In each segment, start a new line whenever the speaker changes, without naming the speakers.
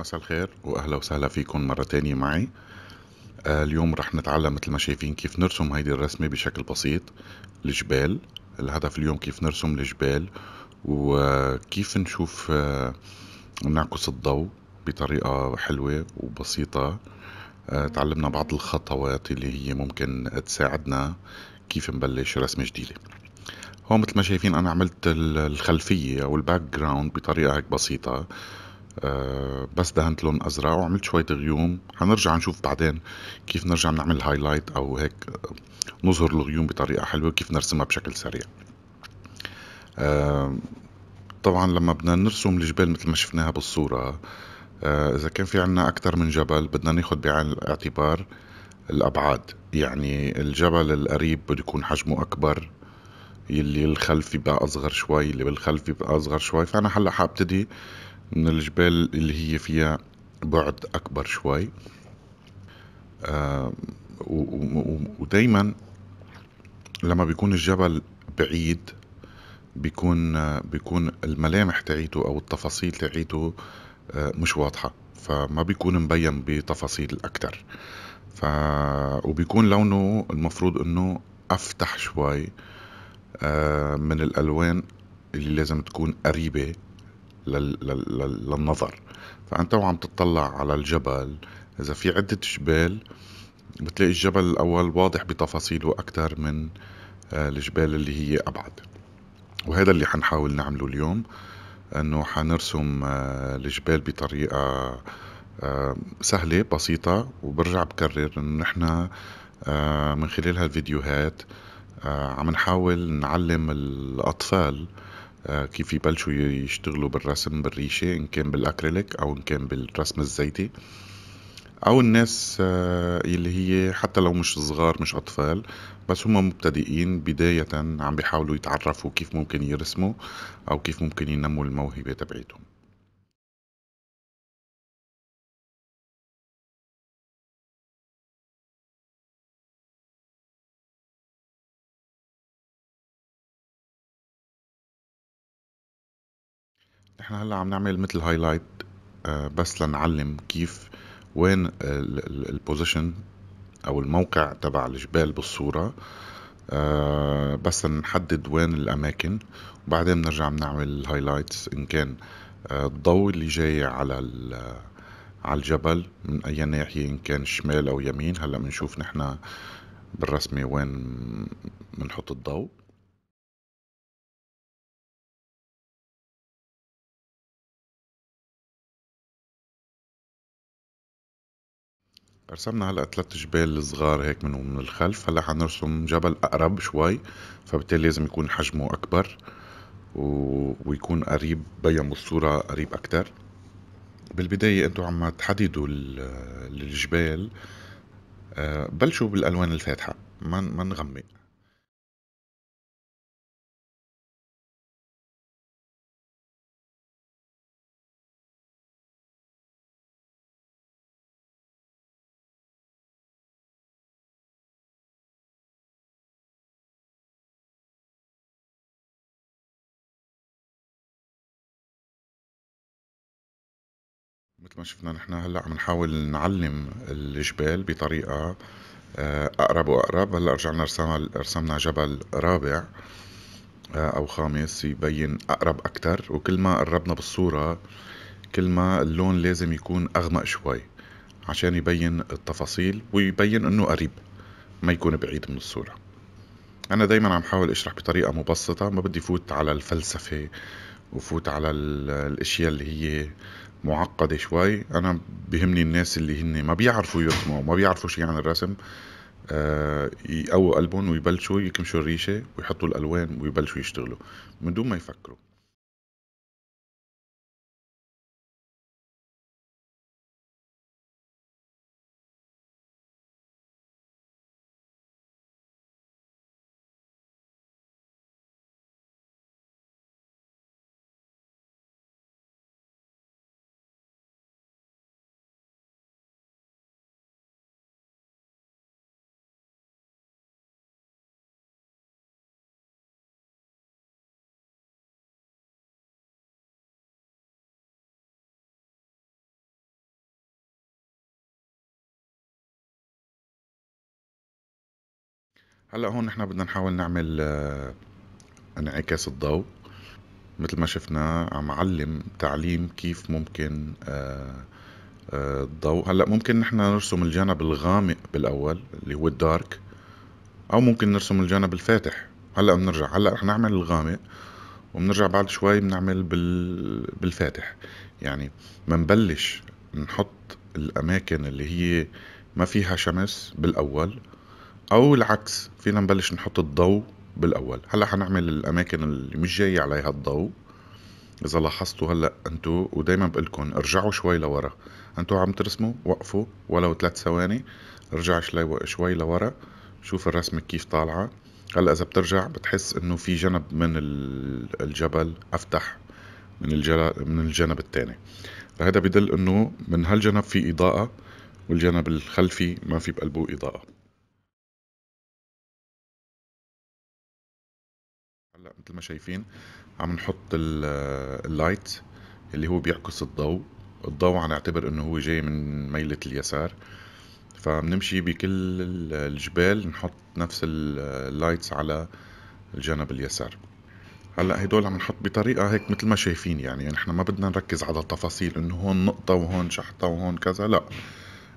مساء الخير واهلا وسهلا فيكم مرة تانية معي آه اليوم رح نتعلم مثل ما شايفين
كيف نرسم هيدي الرسمة بشكل بسيط الجبال الهدف اليوم كيف نرسم الجبال وكيف نشوف آه نعكس الضوء بطريقة حلوة وبسيطة آه تعلمنا بعض الخطوات اللي هي ممكن تساعدنا كيف نبلش رسمة جديدة هون مثل ما شايفين انا عملت الخلفية او الباك جراوند بطريقة هيك بسيطة آه بس دهنت لون ازرق وعملت شويه غيوم حنرجع نشوف بعدين كيف نرجع نعمل هايلايت او هيك نظهر الغيوم بطريقه حلوه كيف نرسمها بشكل سريع آه طبعا لما بدنا نرسم الجبال مثل ما شفناها بالصوره آه اذا كان في عنا اكثر من جبل بدنا ناخد بعين الاعتبار الابعاد يعني الجبل القريب بده يكون حجمه اكبر اللي الخلف يبقى اصغر شوي اللي بالخلف يبقى اصغر شوي فانا هلا حابتدي من الجبال اللي هي فيها بعد أكبر شوي ودايما لما بيكون الجبل بعيد بيكون بيكون الملامح تعيته أو التفاصيل تعيته آه، مش واضحة فما بيكون مبين بتفاصيل أكتر ف... وبيكون لونه المفروض أنه أفتح شوي آه، من الألوان اللي لازم تكون قريبة للنظر فأنت وعم تطلع على الجبل إذا في عدة جبال بتلاقي الجبل الأول واضح بتفاصيله أكثر من آه، الجبال اللي هي أبعد وهذا اللي حنحاول نعمله اليوم أنه حنرسم آه، الجبال بطريقة آه، سهلة بسيطة وبرجع بكرر أنه نحن من خلال هالفيديوهات عم نحاول نعلم الأطفال آه، كيف يبلشوا يشتغلوا بالرسم بالريشة إن كان بالأكريليك أو إن كان بالرسم الزيتي أو الناس آه، اللي هي حتى لو مش صغار مش أطفال بس هم مبتدئين بداية عم بيحاولوا يتعرفوا كيف ممكن يرسموا
أو كيف ممكن ينموا الموهبة تبعيتهم احنا هلا عم نعمل مثل هايلايت آه، بس لنعلم
كيف وين البوزيشن او الموقع تبع الجبال بالصورة آه، بس نحدد وين الاماكن وبعدين بنرجع بنعمل الهايلايتس ان كان آه، الضوء اللي جاي على على الجبل من اي ناحية ان كان شمال او يمين هلا بنشوف نحن
بالرسمة وين بنحط الضوء رسمنا هلا ثلاث جبال صغار هيك من من الخلف
هلا حنرسم جبل اقرب شوي فبالتالي لازم يكون حجمه اكبر و... ويكون قريب بين الصورة قريب اكتر بالبداية انتو عم تحددوا الجبال آه، بلشوا بالالوان الفاتحة
ما من... نغمق مثل ما شفنا نحن هلا عم نحاول نعلم الجبال بطريقه آه، اقرب واقرب
هلا رجعنا رسمنا رسمنا جبل رابع آه، او خامس يبين اقرب اكتر وكل ما قربنا بالصوره كل ما اللون لازم يكون اغمق شوي عشان يبين التفاصيل ويبين انه قريب ما يكون بعيد من الصوره انا دايما عم حاول اشرح بطريقه مبسطه ما بدي فوت على الفلسفه وفوت على الاشياء اللي هي معقدة شوي أنا بهمني الناس اللي هن ما بيعرفوا يرسموا ما بيعرفوا شي عن الرسم آه،
يقووا قلبهم ويبلشوا يكمشوا الريشة ويحطوا الألوان ويبلشوا يشتغلوا من دون ما يفكروا هلا هون نحن بدنا نحاول نعمل آه، انعكاس الضوء
مثل ما شفنا عم علم تعليم كيف ممكن آه، آه، الضوء هلا ممكن نحن نرسم الجانب الغامق بالاول اللي هو الدارك او ممكن نرسم الجانب الفاتح هلا بنرجع هلا رح نعمل الغامق وبنرجع بعد شوي بنعمل بال... بالفاتح يعني بنبلش نحط الاماكن اللي هي ما فيها شمس بالاول او العكس فينا نبلش نحط الضوء بالاول هلا حنعمل الاماكن اللي مش جاي عليها الضوء اذا لاحظتوا هلا انتو ودايما بقلكن ارجعوا شوي لورا انتو عم ترسموا وقفوا ولو ثلاث ثواني ارجع شوي لورا شوف الرسمة كيف طالعة هلا اذا بترجع بتحس انه في جنب من الجبل افتح من الجل... من الجنب الثاني فهذا بدل انه من هالجنب
في اضاءة والجنب الخلفي ما في بقلبه اضاءة مثل ما شايفين عم نحط
اللايت اللي هو بيعكس الضوء الضوء هنعتبر انه هو جاي من ميلة اليسار فبنمشي بكل الجبال نحط نفس اللايتس على الجانب اليسار هلا هدول عم نحط بطريقه هيك مثل ما شايفين يعني نحن يعني ما بدنا نركز على التفاصيل انه هون نقطه وهون شحطه وهون كذا لا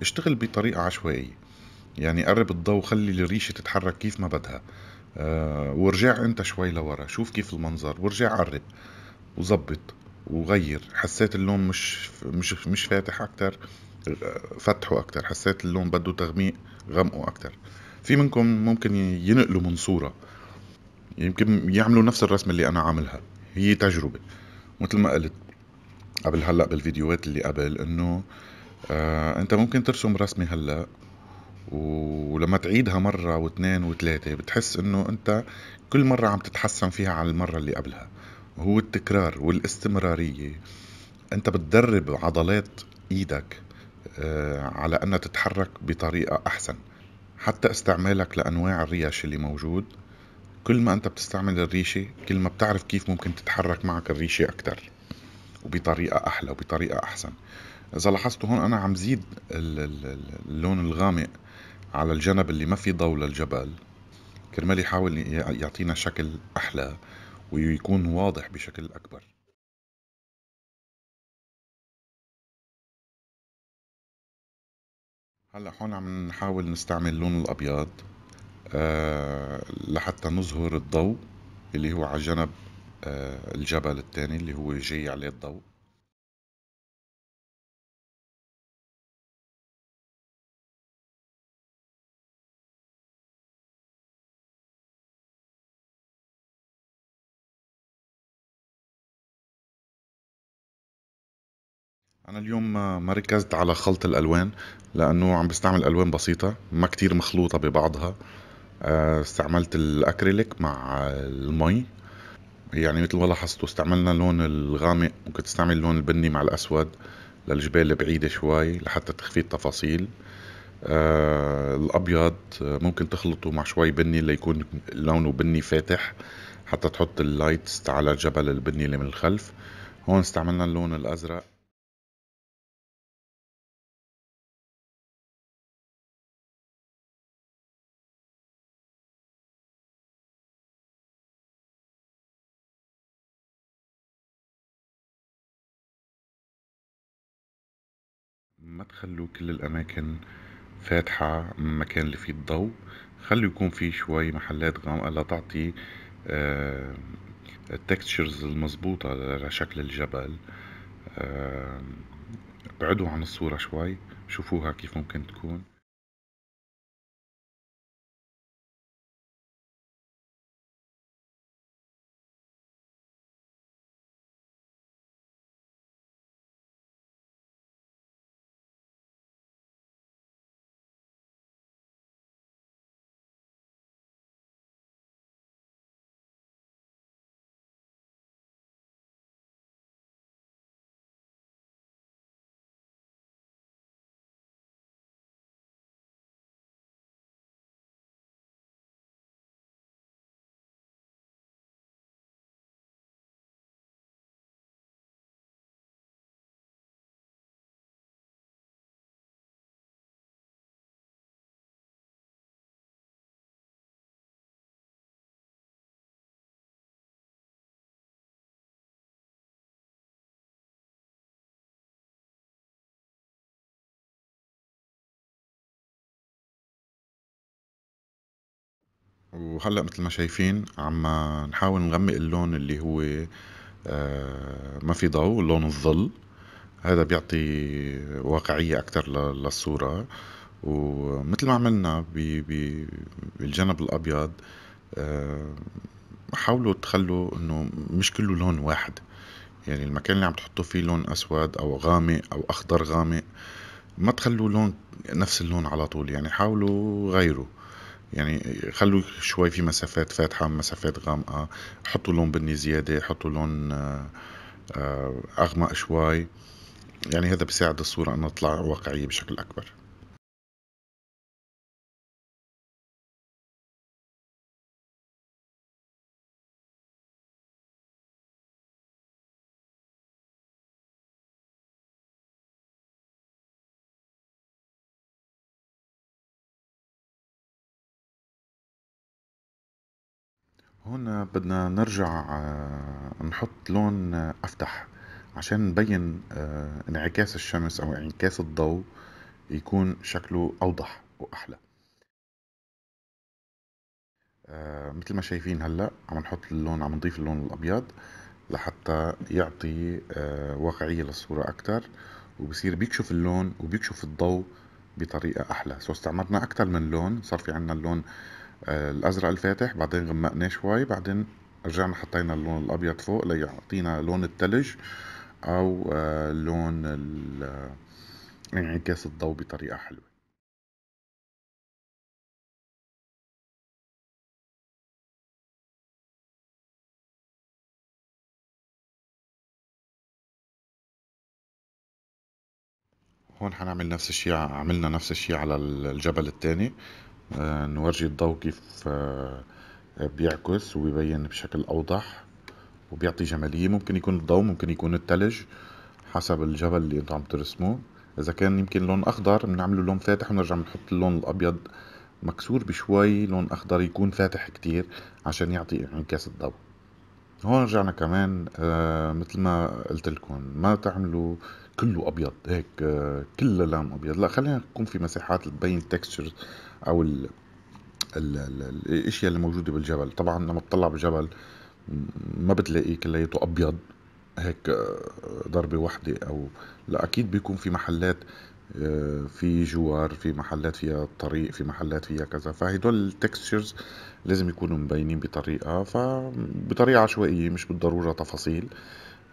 اشتغل بطريقه عشوائيه يعني قرب الضوء خلي الريشه تتحرك كيف ما بدها آه، ورجع انت شوي لورا شوف كيف المنظر ورجع عرب وظبط وغير حسيت اللون مش مش مش فاتح اكتر آه، فتحه اكتر حسيت اللون بده تغميق غمقه اكتر في منكم ممكن ينقلوا من صورة يمكن يعملوا نفس الرسمة اللي انا عاملها هي تجربة مثل ما قلت قبل هلا بالفيديوهات اللي قبل انه آه انت ممكن ترسم رسمة هلا ولما تعيدها مرة واثنين وثلاثة بتحس انه انت كل مرة عم تتحسن فيها على المرة اللي قبلها هو التكرار والاستمرارية انت بتدرب عضلات ايدك آه، على انها تتحرك بطريقة احسن حتى استعمالك لانواع الريش اللي موجود كل ما انت بتستعمل الريشة كل ما بتعرف كيف ممكن تتحرك معك الريشة اكتر وبطريقة احلى وبطريقة احسن اذا لاحظتوا هون انا عم زيد اللون الغامق على الجنب اللي ما في ضوء للجبل
كرمال يحاول يعطينا شكل أحلى ويكون واضح بشكل أكبر هلا هون عم نحاول نستعمل اللون الأبيض
أه لحتى نظهر الضوء اللي هو على جنب أه
الجبل الثاني اللي هو جاي عليه الضوء انا اليوم ما ركزت على
خلط الالوان لانه عم بستعمل الوان بسيطه ما كتير مخلوطه ببعضها آه، استعملت الاكريليك مع المي يعني مثل ما لاحظتوا استعملنا اللون الغامق ممكن تستعمل اللون البني مع الاسود للجبال البعيده شوي لحتى تخفي التفاصيل آه، الابيض آه، ممكن تخلطه مع شوي بني ليكون لونه بني فاتح حتى تحط اللايتس على الجبل البني
اللي من الخلف هون استعملنا اللون الازرق ما تخلوا كل الأماكن فاتحة مكان اللي فيه الضوء خلوا يكون
فيه شوي محلات غامقة لتعطي آه، التكستشرز المزبوطة لشكل الجبل بعدوا آه، ابعدوا عن الصورة
شوي شوفوها كيف ممكن تكون وهلا مثل ما شايفين عم نحاول نغمق اللون اللي هو
آه، ما في ضوء لون الظل هذا بيعطي واقعية أكثر للصورة ومثل ما عملنا بالجنب الأبيض آه، حاولوا تخلوا انه مش كله لون واحد يعني المكان اللي عم تحطوا فيه لون اسود او غامق او اخضر غامق ما تخلوا لون نفس اللون على طول يعني حاولوا غيروا يعني خلوا شوي في مسافات فاتحه مسافات غامقه حطوا لون بني زياده حطوا لون
آه، آه، اغمق شوي يعني هذا بيساعد الصوره انها تطلع واقعيه بشكل اكبر هون بدنا نرجع آه، نحط
لون آه، افتح عشان نبين آه، انعكاس الشمس او انعكاس الضوء يكون شكله اوضح واحلى مثل ما شايفين هلا عم نحط اللون عم نضيف اللون الابيض لحتى يعطي واقعية للصورة اكتر وبصير بيكشف اللون وبيكشف الضوء بطريقة احلى سو استعمرنا اكتر من لون صار في عنا اللون الازرق الفاتح بعدين غمقناه شوي بعدين رجعنا حطينا اللون الابيض فوق ليعطينا لون التلج او آه، لون
انعكاس الضوء بطريقه حلوه هون حنعمل نفس الشيء عملنا نفس الشيء على الجبل الثاني آه، نورجي الضوء كيف
آه، بيعكس وبيبين بشكل أوضح وبيعطي جمالية ممكن يكون الضوء ممكن يكون التلج حسب الجبل اللي انتو عم ترسموه اذا كان يمكن لون اخضر بنعمله لون فاتح ونرجع بنحط اللون الابيض مكسور بشوي لون اخضر يكون فاتح كتير عشان يعطي انعكاس الضوء هون رجعنا كمان آه مثل ما قلت لكم ما تعملوا كله ابيض هيك آه، كله لام ابيض لا خلينا نكون في مساحات تبين التكستشرز او ال ال ال الاشياء اللي موجوده بالجبل طبعا لما بتطلع بالجبل ما بتلاقيه كليته ابيض هيك آه، ضربه واحده او لا اكيد بيكون في محلات آه، في جوار في محلات فيها طريق في محلات فيها كذا فهدول التكستشرز لازم يكونوا مبينين بطريقه فبطريقه عشوائيه مش بالضروره تفاصيل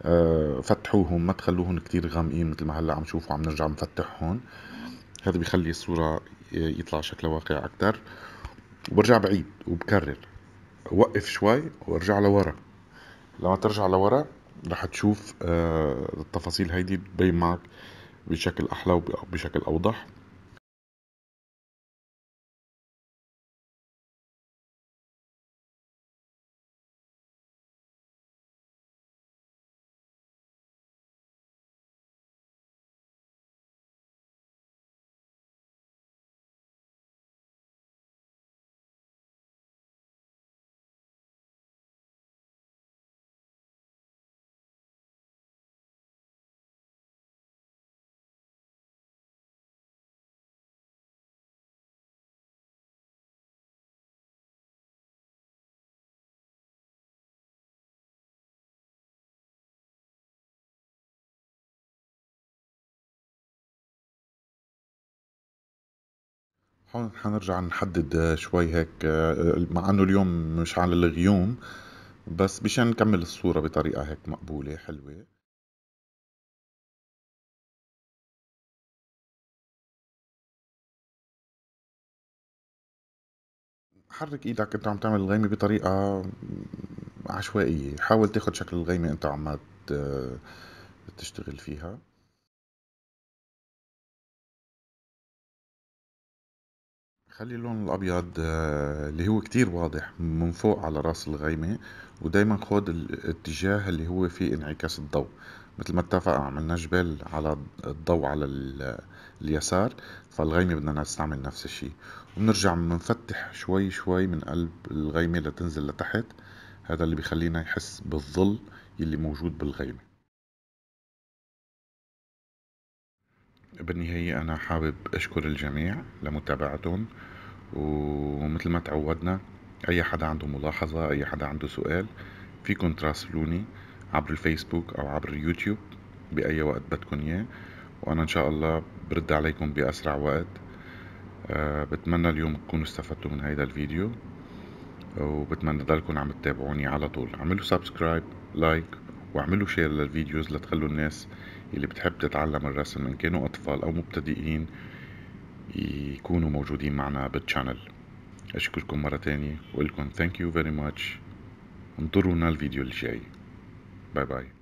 آه، فتحوهم ما تخلوهم كتير غامقين مثل ما هلا عم شوفوا عم نرجع نفتح هون هذا بيخلي الصورة يطلع شكلها واقع أكتر وبرجع بعيد وبكرر وقف شوي وارجع لورا لما ترجع لورا
رح تشوف آه، التفاصيل هيدي تبين معك بشكل أحلى وبشكل أوضح هون حنرجع نحدد شوي هيك مع انه اليوم مش على الغيوم بس مشان نكمل الصورة بطريقة هيك مقبولة حلوة حرك ايدك انت عم تعمل الغيمة بطريقة عشوائية حاول تاخد شكل الغيمة انت عم تشتغل فيها خلي اللون الابيض آه، اللي هو
كتير واضح من فوق على راس الغيمة ودايما خد الاتجاه اللي هو فيه انعكاس الضوء مثل ما اتفق عملنا جبال على الضوء على اليسار فالغيمة بدنا نستعمل نفس الشي وبنرجع بنفتح شوي شوي من قلب الغيمة لتنزل لتحت هذا اللي بيخلينا يحس بالظل اللي موجود بالغيمة بالنهاية أنا حابب أشكر الجميع لمتابعتهم ومثل ما تعودنا أي حدا عنده ملاحظة أي حدا عنده سؤال فيكن تراسلوني عبر الفيسبوك أو عبر اليوتيوب بأي وقت بدكن إياه وأنا إن شاء الله برد عليكم بأسرع وقت أه بتمنى اليوم تكونوا استفدتوا من هيدا الفيديو وبتمنى تضلكم عم تتابعوني على طول عملوا سبسكرايب لايك واعملوا شير للفيديوز لتخلوا الناس اللي بتحب تتعلم الرسم ان كانوا اطفال او مبتدئين يكونوا موجودين معنا بالشانل اشكركم مرة تانية
وإلكم thank you very much انطرونا الفيديو الجاي باي باي